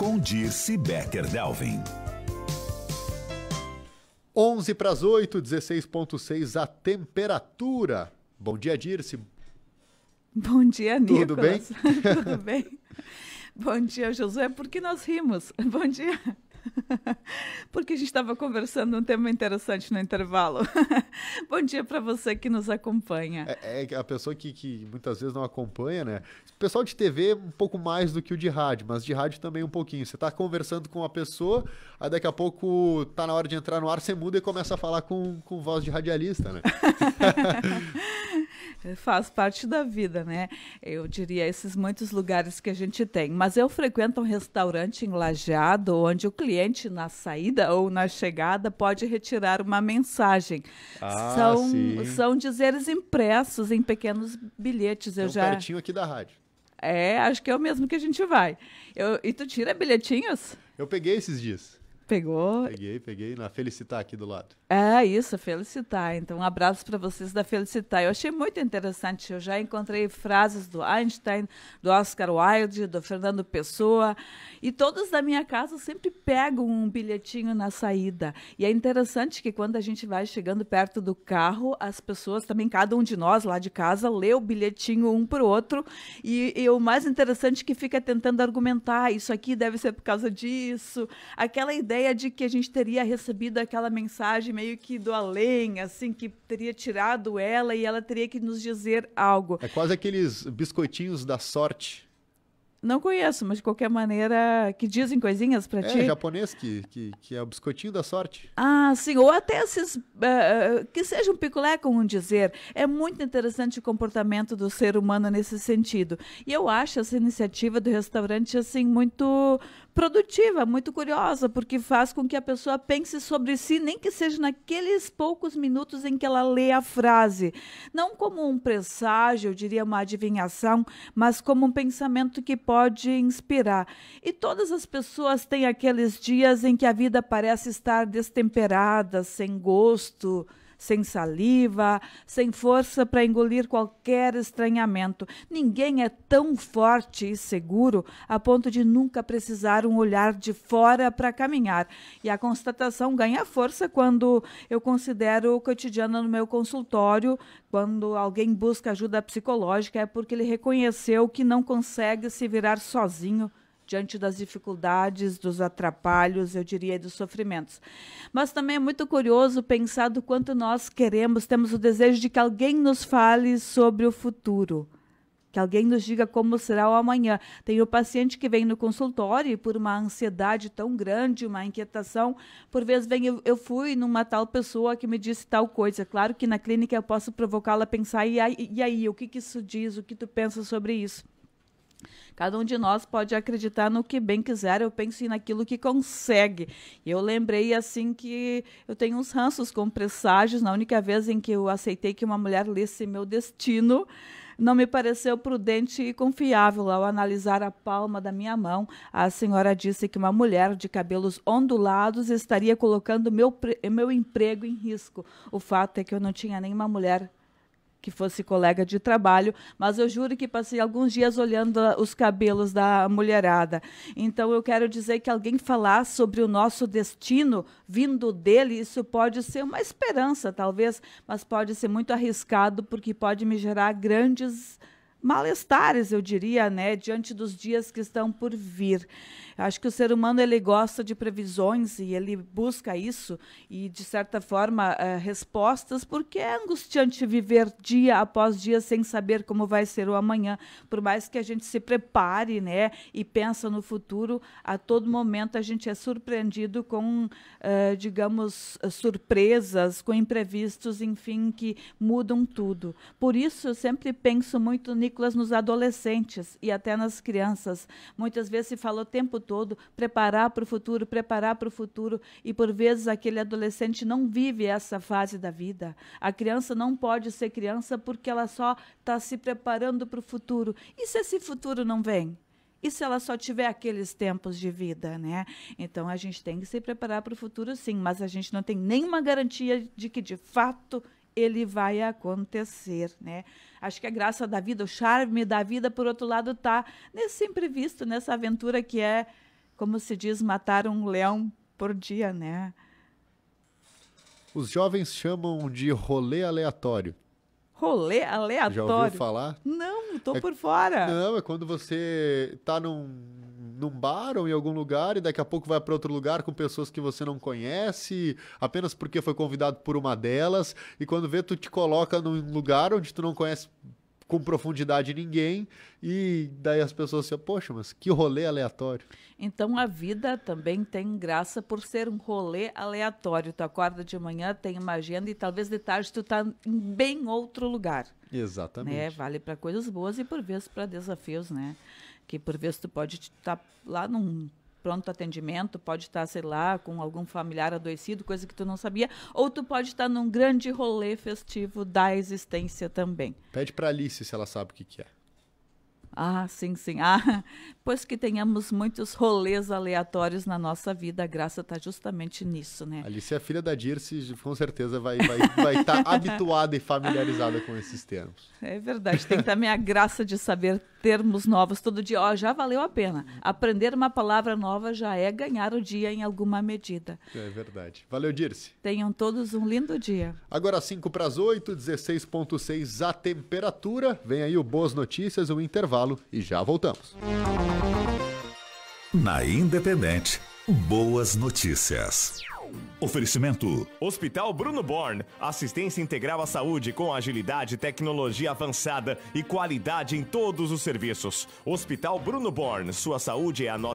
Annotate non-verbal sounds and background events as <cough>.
com Dirce Becker Delvin. 11 para as 8, 16,6 a temperatura. Bom dia, Dirce. Bom dia, Nicolas. Tudo bem? <laughs> Tudo bem. Bom dia, José. Por que nós rimos? Bom dia. <laughs> Porque a gente estava conversando um tema interessante no intervalo. <laughs> Bom dia para você que nos acompanha. É, é a pessoa que, que, muitas vezes não acompanha, né? O pessoal de TV é um pouco mais do que o de rádio, mas de rádio também um pouquinho. Você está conversando com uma pessoa, aí daqui a pouco tá na hora de entrar no ar, você muda e começa a falar com, com voz de radialista, né? <laughs> É, faz parte da vida, né? Eu diria esses muitos lugares que a gente tem. Mas eu frequento um restaurante em Lajeado, onde o cliente, na saída ou na chegada, pode retirar uma mensagem. Ah, são, sim. são dizeres impressos em pequenos bilhetes. eu um já... pertinho aqui da rádio. É, acho que é o mesmo que a gente vai. Eu... E tu tira bilhetinhos? Eu peguei esses dias. Pegou? Peguei, peguei na Felicitar aqui do lado. É, isso, Felicitar. Então, um abraço para vocês da Felicitar. Eu achei muito interessante. Eu já encontrei frases do Einstein, do Oscar Wilde, do Fernando Pessoa. E todos da minha casa sempre pegam um bilhetinho na saída. E é interessante que quando a gente vai chegando perto do carro, as pessoas também, cada um de nós lá de casa, lê o bilhetinho um para o outro. E, e o mais interessante é que fica tentando argumentar: ah, isso aqui deve ser por causa disso, aquela ideia ideia de que a gente teria recebido aquela mensagem meio que do além, assim, que teria tirado ela e ela teria que nos dizer algo. É quase aqueles biscoitinhos da sorte. Não conheço, mas de qualquer maneira, que dizem coisinhas para é, ti. É japonês que, que, que, é o biscoitinho da sorte. Ah, sim, ou até esses. Uh, que seja um picolé com um dizer. É muito interessante o comportamento do ser humano nesse sentido. E eu acho essa iniciativa do restaurante, assim, muito produtiva, muito curiosa, porque faz com que a pessoa pense sobre si, nem que seja naqueles poucos minutos em que ela lê a frase. Não como um presságio, eu diria uma adivinhação, mas como um pensamento que pode inspirar. E todas as pessoas têm aqueles dias em que a vida parece estar destemperada, sem gosto sem saliva, sem força para engolir qualquer estranhamento. Ninguém é tão forte e seguro a ponto de nunca precisar um olhar de fora para caminhar. E a constatação ganha força quando eu considero o cotidiano no meu consultório, quando alguém busca ajuda psicológica, é porque ele reconheceu que não consegue se virar sozinho diante das dificuldades, dos atrapalhos, eu diria, dos sofrimentos. Mas também é muito curioso pensar do quanto nós queremos, temos o desejo de que alguém nos fale sobre o futuro. Que alguém nos diga como será o amanhã. Tem o paciente que vem no consultório e por uma ansiedade tão grande, uma inquietação, por vezes vem eu, eu fui numa tal pessoa que me disse tal coisa. Claro que na clínica eu posso provocá-la a pensar e aí, e aí, o que, que isso diz, o que tu pensa sobre isso. Cada um de nós pode acreditar no que bem quiser, eu penso naquilo que consegue. Eu lembrei assim que eu tenho uns ranços com presságios, na única vez em que eu aceitei que uma mulher lesse meu destino, não me pareceu prudente e confiável ao analisar a palma da minha mão. A senhora disse que uma mulher de cabelos ondulados estaria colocando meu, meu emprego em risco. O fato é que eu não tinha nenhuma mulher que fosse colega de trabalho, mas eu juro que passei alguns dias olhando os cabelos da mulherada. Então eu quero dizer que alguém falar sobre o nosso destino vindo dele, isso pode ser uma esperança, talvez, mas pode ser muito arriscado porque pode me gerar grandes malestares, eu diria, né, diante dos dias que estão por vir. Acho que o ser humano ele gosta de previsões e ele busca isso e de certa forma é, respostas, porque é angustiante viver dia após dia sem saber como vai ser o amanhã. Por mais que a gente se prepare, né, e pensa no futuro, a todo momento a gente é surpreendido com, é, digamos, surpresas, com imprevistos, enfim, que mudam tudo. Por isso eu sempre penso muito nos adolescentes e até nas crianças. Muitas vezes se fala o tempo todo preparar para o futuro, preparar para o futuro, e por vezes aquele adolescente não vive essa fase da vida. A criança não pode ser criança porque ela só está se preparando para o futuro. E se esse futuro não vem? E se ela só tiver aqueles tempos de vida, né? Então a gente tem que se preparar para o futuro, sim, mas a gente não tem nenhuma garantia de que de fato ele vai acontecer, né? Acho que a graça da vida, o charme da vida, por outro lado, está nesse imprevisto, nessa aventura que é, como se diz, matar um leão por dia, né? Os jovens chamam de rolê aleatório. Rolê aleatório? Já ouviu falar? Não, estou é, por fora. Não, é quando você está num, num bar ou em algum lugar e daqui a pouco vai para outro lugar com pessoas que você não conhece, apenas porque foi convidado por uma delas, e quando vê tu te coloca num lugar onde tu não conhece com profundidade ninguém, e daí as pessoas se, poxa, mas que rolê aleatório. Então a vida também tem graça por ser um rolê aleatório. Tu acorda de manhã, tem uma agenda e talvez de tarde tu tá em bem outro lugar. Exatamente. Né? Vale para coisas boas e por vezes para desafios, né? Que por vezes tu pode estar tá lá num pronto atendimento, pode estar, tá, sei lá, com algum familiar adoecido, coisa que tu não sabia, ou tu pode estar tá num grande rolê festivo da existência também. Pede para Alice se ela sabe o que, que é. Ah, sim, sim. Ah, <laughs> pois que tenhamos muitos rolês aleatórios na nossa vida, a graça está justamente nisso, né? Alice, a filha da Dirce, com certeza vai estar vai, vai tá <laughs> habituada e familiarizada com esses termos. É verdade, tem também a graça de saber termos novos todo dia. Ó, já valeu a pena. Aprender uma palavra nova já é ganhar o dia em alguma medida. É verdade. Valeu, Dirce. Tenham todos um lindo dia. Agora 5 para as 8, 16.6 a temperatura. Vem aí o Boas Notícias, o intervalo e já voltamos. Na Independente, boas notícias. Oferecimento: Hospital Bruno Born. Assistência integral à saúde com agilidade, tecnologia avançada e qualidade em todos os serviços. Hospital Bruno Born. Sua saúde é a nossa.